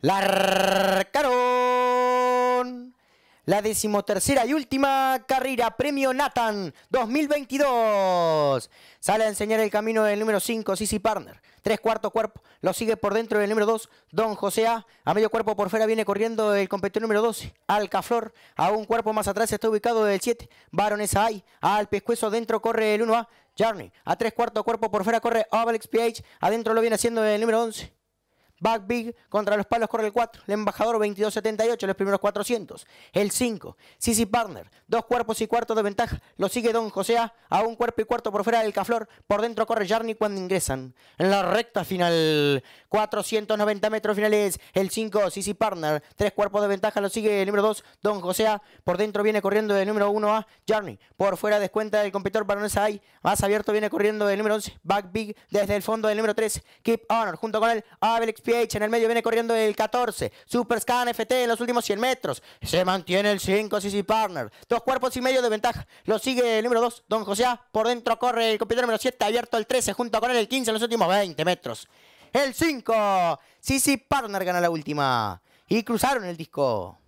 Larcaron. La decimotercera y última carrera Premio Nathan 2022. Sale a enseñar el camino del número 5, Sisi Partner. Tres cuartos cuerpo. Lo sigue por dentro del número 2, Don José A. A medio cuerpo por fuera viene corriendo el competidor número 12, Alcaflor. A un cuerpo más atrás está ubicado el 7, Baronesa Ay. Al pescuezo dentro corre el 1A, Journey. A tres cuartos cuerpo por fuera corre Alex PH. Adentro lo viene haciendo el número 11. Back Big contra los palos corre el 4. El embajador 22.78, los primeros 400. El 5. Sisi Partner, dos cuerpos y cuartos de ventaja. Lo sigue Don José A, un cuerpo y cuarto por fuera del Caflor. Por dentro corre Jarny cuando ingresan. En la recta final, 490 metros finales. El 5, Sisi Partner, tres cuerpos de ventaja. Lo sigue el número 2, Don José Por dentro viene corriendo el número 1 a Jarny, Por fuera descuenta del competidor Baronesa Más abierto viene corriendo el número 11, Back Big. Desde el fondo del número 3, Keep Honor. Junto con él, Abel PH. En el medio viene corriendo el 14. Super Scan FT en los últimos 100 metros. Se mantiene el 5 CC Partner. Dos cuerpos y medio de ventaja. Lo sigue el número 2, Don José. Por dentro corre el competidor número 7, abierto el 13, junto con él el 15 en los últimos 20 metros. El 5. CC Partner gana la última. Y cruzaron el disco.